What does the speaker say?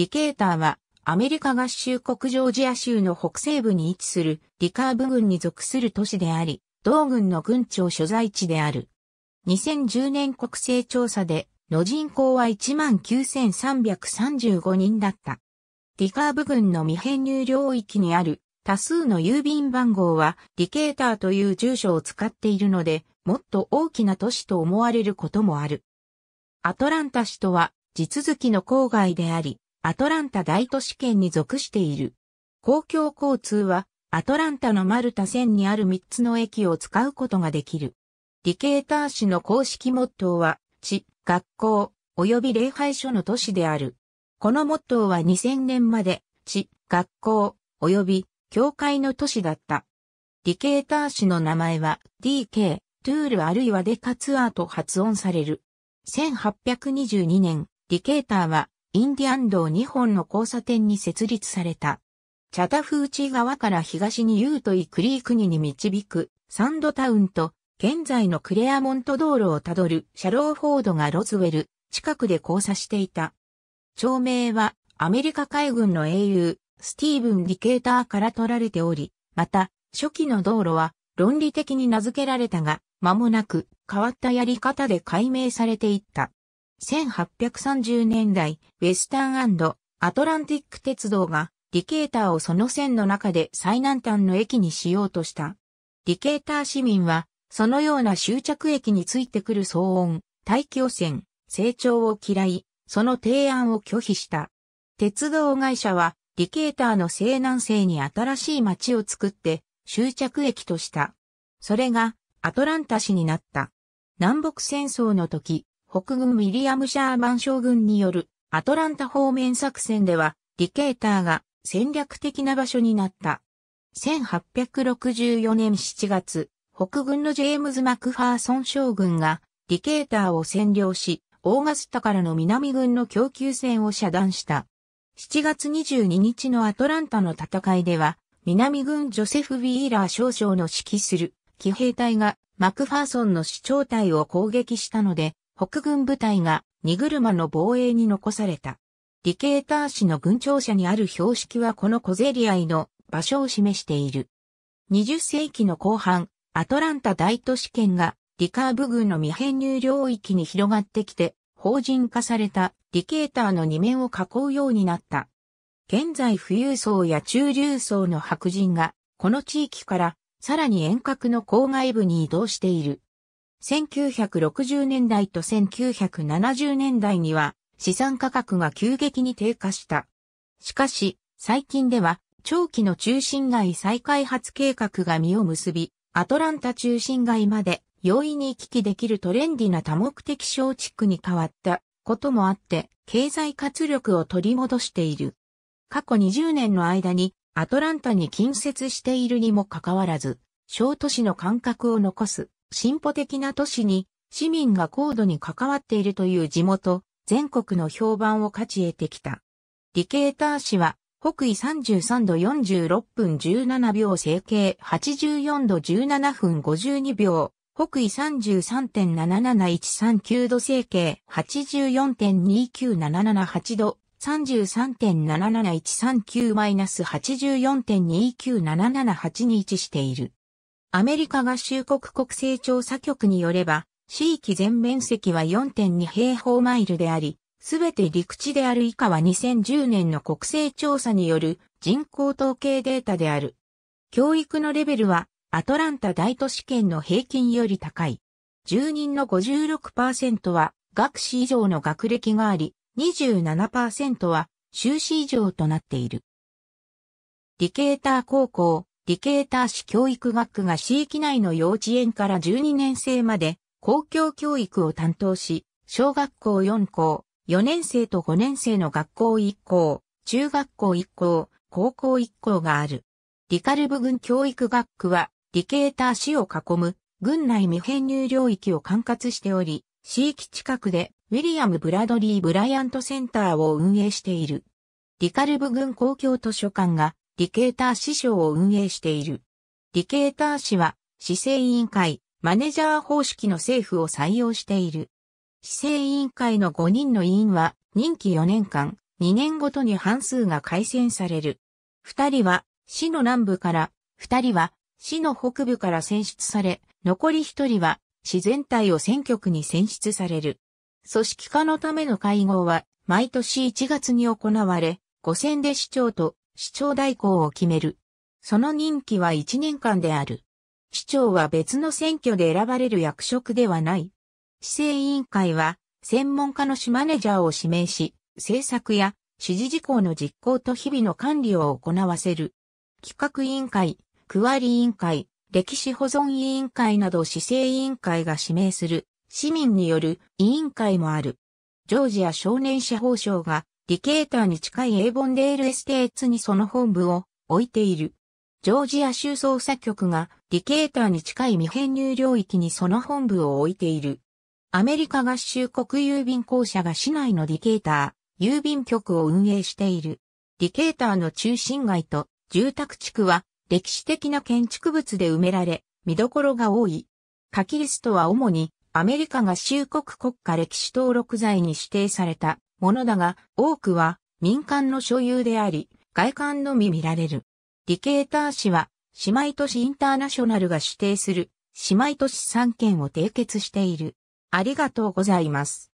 ディケーターは、アメリカ合衆国ジョージア州の北西部に位置するディカーブ軍に属する都市であり、同軍の軍庁所在地である。2010年国勢調査で、の人口は19,335人だった。ディカーブ軍の未編入領域にある多数の郵便番号はディケーターという住所を使っているので、もっと大きな都市と思われることもある。アトランタ市とは地続きの郊外であり、アトランタ大都市圏に属している。公共交通は、アトランタのマルタ線にある3つの駅を使うことができる。ディケーター市の公式モットーは、地、学校、及び礼拝所の都市である。このモットーは2000年まで、地、学校、及び教会の都市だった。ディケーター市の名前は DK、トゥールあるいはデカツアーと発音される。1822年、ディケーターはインディアン道2本の交差点に設立された。チャタフーチ川から東にユートイクリークにに導くサンドタウンと現在のクレアモント道路をたどるシャローフォードがロズウェル近くで交差していた。町名はアメリカ海軍の英雄スティーブン・ディケーターから取られており、また初期の道路は論理的に名付けられたが、間もなく変わったやり方で解明されていった。1830年代、ウェスタンアトランティック鉄道が、ディケーターをその線の中で最南端の駅にしようとした。ディケーター市民は、そのような終着駅についてくる騒音、大気汚染、成長を嫌い、その提案を拒否した。鉄道会社は、ディケーターの西南西に新しい街を作って、終着駅とした。それが、アトランタ市になった。南北戦争の時、北軍ウィリアム・シャーマン将軍によるアトランタ方面作戦では、ディケーターが戦略的な場所になった。1864年7月、北軍のジェームズ・マクファーソン将軍が、ディケーターを占領し、オーガスタからの南軍の供給線を遮断した。7月22日のアトランタの戦いでは、南軍ジョセフ・ウィーラー少将の指揮する騎兵隊がマクファーソンの主張隊を攻撃したので、北軍部隊が荷車の防衛に残された。ディケーター市の軍庁舎にある標識はこの小競り合いの場所を示している。20世紀の後半、アトランタ大都市圏がリカーブ軍の未編入領域に広がってきて、法人化されたディケーターの二面を囲うようになった。現在富裕層や中流層の白人が、この地域からさらに遠隔の郊外部に移動している。1960年代と1970年代には資産価格が急激に低下した。しかし、最近では長期の中心街再開発計画が実を結び、アトランタ中心街まで容易に行き来できるトレンディな多目的小地区に変わったこともあって、経済活力を取り戻している。過去20年の間にアトランタに近接しているにもかかわらず、小都市の感覚を残す進歩的な都市に市民が高度に関わっているという地元、全国の評判を勝ち得てきた。ディケーター氏は北緯33度46分17秒整形84度17分52秒、北緯33.77139度整形84.29778度、33.77139-84.29778に位置している。アメリカ合衆国国勢調査局によれば、地域全面積は4.2平方マイルであり、すべて陸地である以下は2010年の国勢調査による人口統計データである。教育のレベルはアトランタ大都市圏の平均より高い。住人の56%は学士以上の学歴があり、27%は修士以上となっている。ディケーター高校、ディケーター市教育学区が市域内の幼稚園から12年生まで公共教育を担当し、小学校4校、4年生と5年生の学校1校、中学校1校、高校1校がある。リカルブ郡教育学区は、ディケーター市を囲む、郡内未編入領域を管轄しており、市域近くで、ウィリアム・ブラドリー・ブライアントセンターを運営している。リカルブ郡公共図書館が、ディケーター師匠を運営している。ディケーター氏は、市政委員会、マネジャー方式の政府を採用している。市政委員会の5人の委員は、任期4年間、2年ごとに半数が改選される。2人は、市の南部から、2人は、市の北部から選出され、残り1人は、市全体を選挙区に選出される。組織化のための会合は、毎年1月に行われ、5選で市長と市長代行を決める。その任期は1年間である。市長は別の選挙で選ばれる役職ではない。市政委員会は、専門家の市マネジャーを指名し、政策や指示事項の実行と日々の管理を行わせる。企画委員会、区割委員会、歴史保存委員会など市政委員会が指名する市民による委員会もある。ジョージア少年社法省がディケーターに近いエイボンデールエステーツにその本部を置いている。ジョージア州捜査局がディケーターに近い未編入領域にその本部を置いている。アメリカ合衆国郵便公社が市内のディケーター、郵便局を運営している。ディケーターの中心街と住宅地区は歴史的な建築物で埋められ、見どころが多い。書きリストは主にアメリカ合衆国国家歴史登録財に指定されたものだが、多くは民間の所有であり、外観のみ見られる。ディケーター市は、姉妹都市インターナショナルが指定する、姉妹都市3県を締結している。ありがとうございます。